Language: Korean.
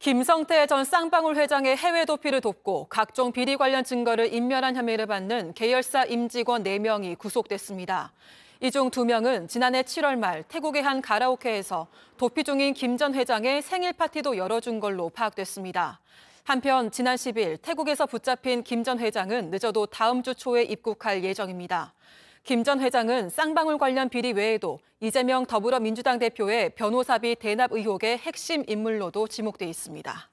김성태 전 쌍방울 회장의 해외 도피를 돕고 각종 비리 관련 증거를 인멸한 혐의를 받는 계열사 임직원 4명이 구속됐습니다. 이 중 2명은 지난해 7월 말 태국의 한 가라오케에서 도피 중인 김 전 회장의 생일 파티도 열어준 걸로 파악됐습니다. 한편 지난 10일 태국에서 붙잡힌 김 전 회장은 늦어도 다음 주 초에 입국할 예정입니다. 김전 회장은 쌍방울 관련 비리 외에도 이재명 더불어민주당 대표의 변호사비 대납 의혹의 핵심 인물로도 지목돼 있습니다.